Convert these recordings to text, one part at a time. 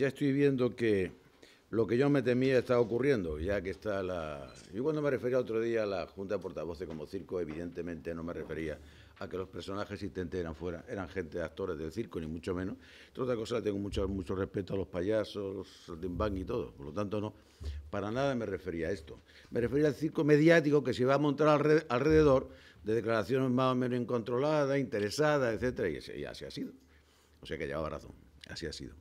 ya estoy viendo que lo que yo me temía está ocurriendo, ya que está la... Yo cuando me refería otro día a la Junta de Portavoces como circo, evidentemente no me refería a que los personajes existentes eran fuera, eran gente, de actores del circo, ni mucho menos. Otra cosa, la tengo mucho, mucho respeto a los payasos, al timbang y todo. Por lo tanto, no, para nada me refería a esto. Me refería al circo mediático que se va a montar alrededor de declaraciones más o menos incontroladas, interesadas, etcétera, y así ha sido. O sea que llevaba razón, así ha sido.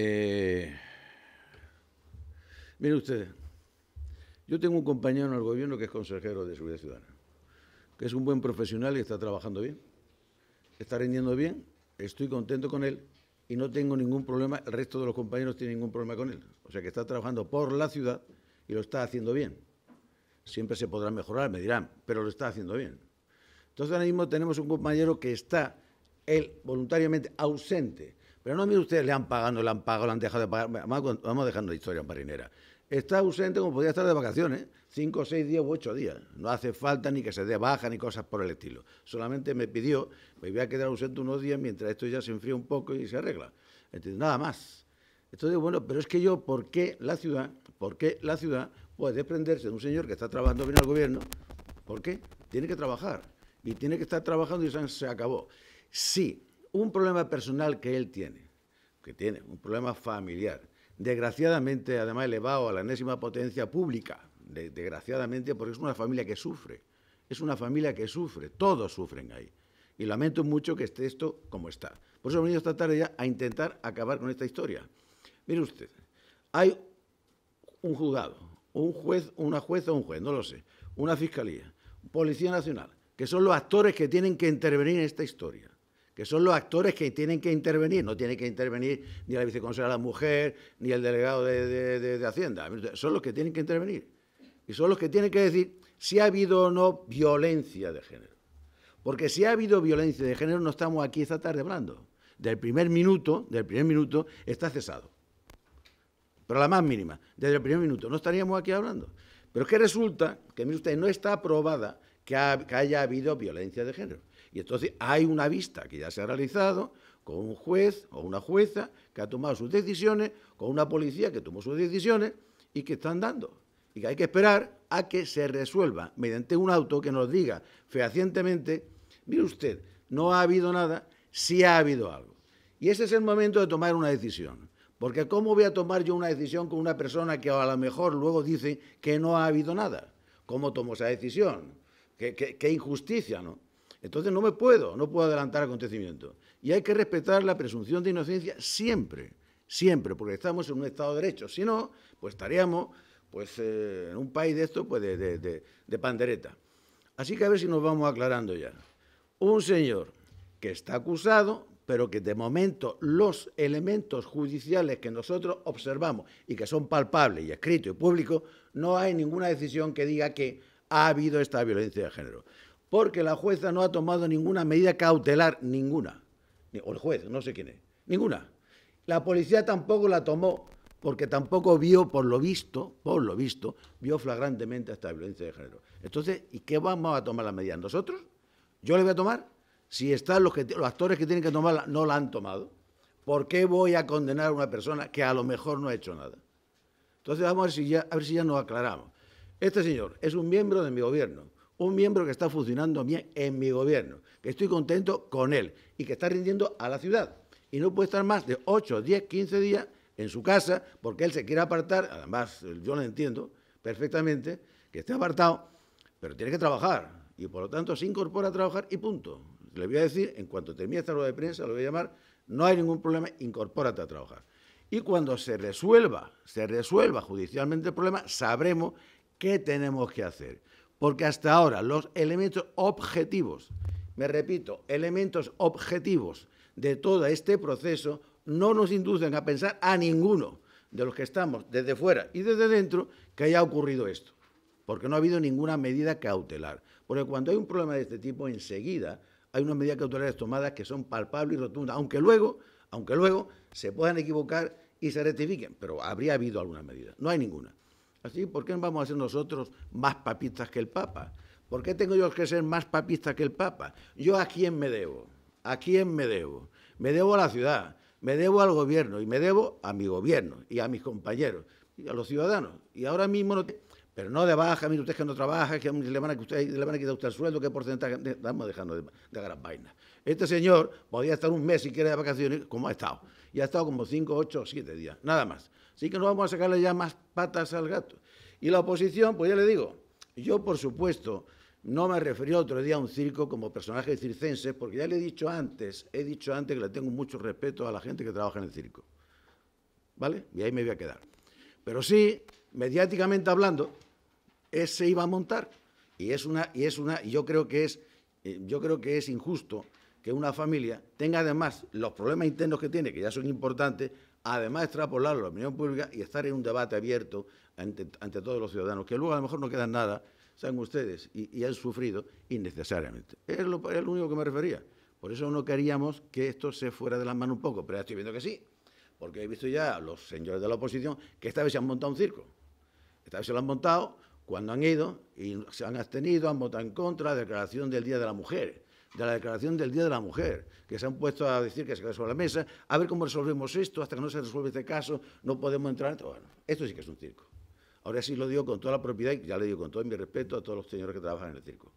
Eh, mire usted, yo tengo un compañero en el gobierno que es consejero de Seguridad Ciudadana, que es un buen profesional y está trabajando bien, está rindiendo bien, estoy contento con él y no tengo ningún problema, el resto de los compañeros tienen ningún problema con él. O sea que está trabajando por la ciudad y lo está haciendo bien. Siempre se podrá mejorar, me dirán, pero lo está haciendo bien. Entonces ahora mismo tenemos un compañero que está él voluntariamente ausente pero no, mire ustedes, le han pagado, le han pagado, le han dejado de pagar. Vamos, dejando dejando historia marinera. Está ausente como podía estar de vacaciones, cinco, seis días u ocho días. No hace falta ni que se dé baja ni cosas por el estilo. Solamente me pidió, me voy a quedar ausente unos días mientras esto ya se enfría un poco y se arregla. nada más. Entonces, bueno, pero es que yo, ¿por qué la ciudad, por qué la ciudad puede desprenderse de un señor que está trabajando bien al gobierno? ¿Por qué? Tiene que trabajar. Y tiene que estar trabajando y se acabó. Sí, un problema personal que él tiene, que tiene, un problema familiar, desgraciadamente además elevado a la enésima potencia pública, desgraciadamente porque es una familia que sufre, es una familia que sufre, todos sufren ahí. Y lamento mucho que esté esto como está. Por eso he venido esta tarde ya a intentar acabar con esta historia. Mire usted, hay un juzgado, un juez, una jueza o un juez, no lo sé, una fiscalía, Policía Nacional, que son los actores que tienen que intervenir en esta historia que son los actores que tienen que intervenir. No tiene que intervenir ni la viceconsejera de la mujer, ni el delegado de, Hacienda. Son los que tienen que intervenir. Y son los que tienen que decir si ha habido o no violencia de género. Porque si ha habido violencia de género, no estamos aquí esta tarde hablando. Del primer minuto, del primer minuto, está cesado. Pero la más mínima, desde el primer minuto, no estaríamos aquí hablando. Pero es que resulta que, mire usted, no está aprobada que, haya habido violencia de género. Y entonces hay una vista que ya se ha realizado con un juez o una jueza que ha tomado sus decisiones, con una policía que tomó sus decisiones y que están dando. Y que hay que esperar a que se resuelva mediante un auto que nos diga fehacientemente, mire usted, no ha habido nada, sí ha habido algo. Y ese es el momento de tomar una decisión. Porque ¿cómo voy a tomar yo una decisión con una persona que a lo mejor luego dice que no ha habido nada? ¿Cómo tomo esa decisión? Qué, injusticia, ¿no? Entonces no me puedo, no puedo adelantar acontecimientos. Y hay que respetar la presunción de inocencia siempre, siempre, porque estamos en un Estado de Derecho. Si no, pues estaríamos pues, eh, en un país de esto pues, de, de pandereta. Así que a ver si nos vamos aclarando ya. Un señor que está acusado, pero que de momento los elementos judiciales que nosotros observamos y que son palpables y escritos y públicos, no hay ninguna decisión que diga que ha habido esta violencia de género. Porque la jueza no ha tomado ninguna medida cautelar, ninguna. O el juez, no sé quién es. Ninguna. La policía tampoco la tomó porque tampoco vio, por lo visto, por lo visto, vio flagrantemente esta violencia de género. Entonces, ¿y qué vamos a tomar la medida? ¿Nosotros? ¿Yo le voy a tomar? Si están los, los actores que tienen que tomarla, no la han tomado. ¿Por qué voy a condenar a una persona que a lo mejor no ha hecho nada? Entonces, vamos a ver si ya, a ver si ya nos aclaramos. Este señor es un miembro de mi gobierno, un miembro que está funcionando bien en mi gobierno, que estoy contento con él y que está rindiendo a la ciudad. Y no puede estar más de 8, 10, 15 días en su casa porque él se quiere apartar, además yo lo entiendo perfectamente, que esté apartado, pero tiene que trabajar y por lo tanto se incorpora a trabajar y punto. Le voy a decir, en cuanto termine esta rueda de prensa, lo voy a llamar, no hay ningún problema, incorpórate a trabajar. Y cuando se resuelva, se resuelva judicialmente el problema, sabremos ¿Qué tenemos que hacer? Porque hasta ahora los elementos objetivos, me repito, elementos objetivos de todo este proceso no nos inducen a pensar a ninguno de los que estamos desde fuera y desde dentro que haya ocurrido esto, porque no ha habido ninguna medida cautelar. Porque cuando hay un problema de este tipo, enseguida hay unas medidas cautelares tomadas que son palpables y rotundas, aunque luego, aunque luego se puedan equivocar y se rectifiquen, pero habría habido alguna medida. No hay ninguna. Así, ¿por qué vamos a ser nosotros más papistas que el Papa? ¿Por qué tengo yo que ser más papista que el Papa? ¿Yo a quién me debo? ¿A quién me debo? Me debo a la ciudad, me debo al gobierno y me debo a mi gobierno y a mis compañeros y a los ciudadanos. Y ahora mismo Pero no de baja, mire usted que no trabaja, que le van a, quitar usted el sueldo, qué porcentaje... Estamos dejando de, de gran vaina. Este señor podía estar un mes si quiere de vacaciones, como ha estado. Y ha estado como cinco, ocho, siete días, nada más. Así que no vamos a sacarle ya más patas al gato. Y la oposición, pues ya le digo, yo por supuesto no me referí otro día a un circo como personaje circense, porque ya le he dicho antes, he dicho antes que le tengo mucho respeto a la gente que trabaja en el circo. ¿Vale? Y ahí me voy a quedar. Pero sí, mediáticamente hablando, se iba a montar. Y es una, y es una, y yo creo que es, eh, yo creo que es injusto que una familia tenga además los problemas internos que tiene, que ya son importantes, además extrapolar a la opinión pública y estar en un debate abierto ante, todos los ciudadanos, que luego a lo mejor no queda nada, saben ustedes, y, han sufrido innecesariamente. Es lo, único que me refería. Por eso no queríamos que esto se fuera de las manos un poco, pero ya estoy viendo que sí, porque he visto ya a los señores de la oposición que esta vez se han montado un circo. Esta vez se lo han montado cuando han ido y se han abstenido, han votado en contra, la de declaración del Día de las Mujeres de la declaración del Día de la Mujer, que se han puesto a decir que se queda sobre la mesa, a ver cómo resolvemos esto, hasta que no se resuelve este caso, no podemos entrar. Bueno, esto sí que es un circo. Ahora sí lo digo con toda la propiedad y ya le digo con todo mi respeto a todos los señores que trabajan en el circo.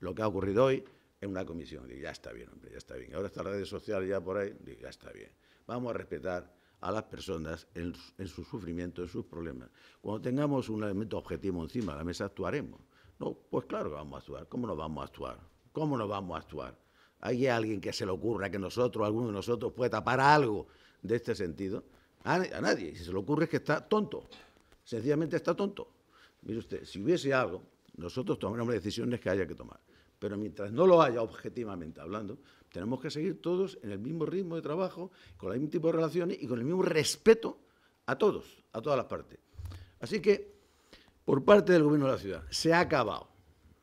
Lo que ha ocurrido hoy en una comisión, ya está bien, hombre, ya está bien. Ahora las redes sociales ya por ahí, digo, ya está bien. Vamos a respetar a las personas en, en, su sufrimiento, en sus problemas. Cuando tengamos un elemento objetivo encima de la mesa, actuaremos. No, pues claro que vamos a actuar. ¿Cómo no vamos a actuar? ¿Cómo nos vamos a actuar? ¿Hay alguien que se le ocurra que nosotros, alguno de nosotros, puede tapar algo de este sentido? A, nadie. Si se le ocurre es que está tonto. Sencillamente está tonto. Mire usted, si hubiese algo, nosotros tomaremos decisiones que haya que tomar. Pero mientras no lo haya, objetivamente hablando, tenemos que seguir todos en el mismo ritmo de trabajo, con el mismo tipo de relaciones y con el mismo respeto a todos, a todas las partes. Así que, por parte del Gobierno de la ciudad, se ha acabado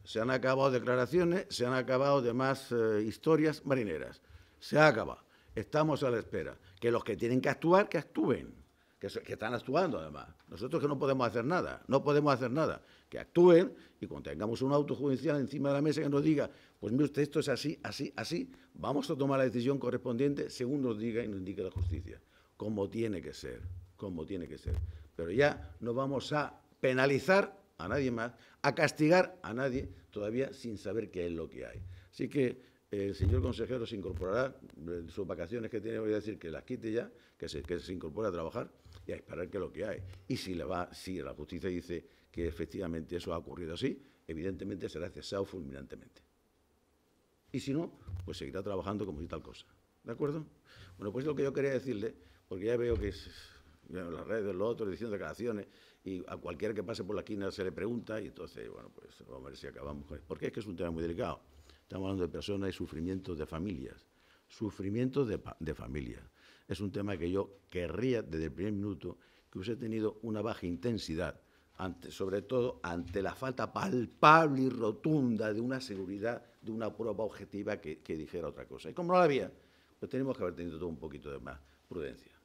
se han acabado declaraciones, se han acabado demás eh, historias marineras. Se acaba. Estamos a la espera. Que los que tienen que actuar, que actúen. Que, están actuando además. Nosotros que no podemos hacer nada, no podemos hacer nada. Que actúen y cuando tengamos un auto judicial encima de la mesa que nos diga, pues mire usted, esto es así, así, así, vamos a tomar la decisión correspondiente según nos diga y nos indique la justicia. Como tiene que ser, como tiene que ser. Pero ya no vamos a penalizar a nadie más, a castigar a nadie, todavía sin saber qué es lo que hay. Así que eh, el señor consejero se incorporará, sus vacaciones que tiene, voy a decir que las quite ya, que se, que se incorpore a trabajar y a esperar que es lo que hay. Y si, le va, si la justicia dice que efectivamente eso ha ocurrido así, evidentemente será cesado fulminantemente. Y si no, pues seguirá trabajando como si tal cosa. ¿De acuerdo? Bueno, pues es lo que yo quería decirle, porque ya veo que es, las redes, los otros, diciendo declaraciones, y a cualquiera que pase por la esquina se le pregunta, y entonces, bueno, pues vamos a ver si acabamos con Porque es que es un tema muy delicado. Estamos hablando de personas y sufrimientos de familias. Sufrimientos de, de familias. Es un tema que yo querría desde el primer minuto que hubiese tenido una baja intensidad, sobre todo ante la falta palpable y rotunda de una seguridad, de una prueba objetiva que, que dijera otra cosa. Y como no la había, pues tenemos que haber tenido todo un poquito de más prudencia.